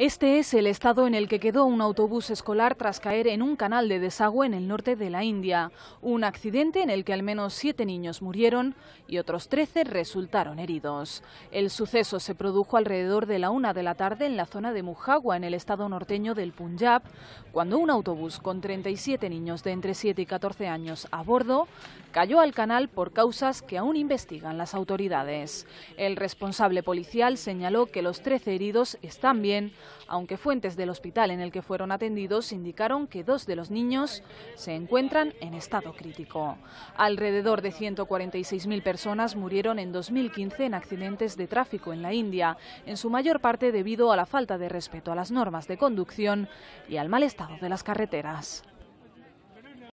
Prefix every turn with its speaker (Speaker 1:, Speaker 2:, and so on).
Speaker 1: Este es el estado en el que quedó un autobús escolar tras caer en un canal de desagüe en el norte de la India. Un accidente en el que al menos siete niños murieron y otros trece resultaron heridos. El suceso se produjo alrededor de la una de la tarde en la zona de Mujagua, en el estado norteño del Punjab, cuando un autobús con 37 niños de entre 7 y 14 años a bordo cayó al canal por causas que aún investigan las autoridades. El responsable policial señaló que los trece heridos están bien aunque fuentes del hospital en el que fueron atendidos indicaron que dos de los niños se encuentran en estado crítico. Alrededor de 146.000 personas murieron en 2015 en accidentes de tráfico en la India, en su mayor parte debido a la falta de respeto a las normas de conducción y al mal estado de las carreteras.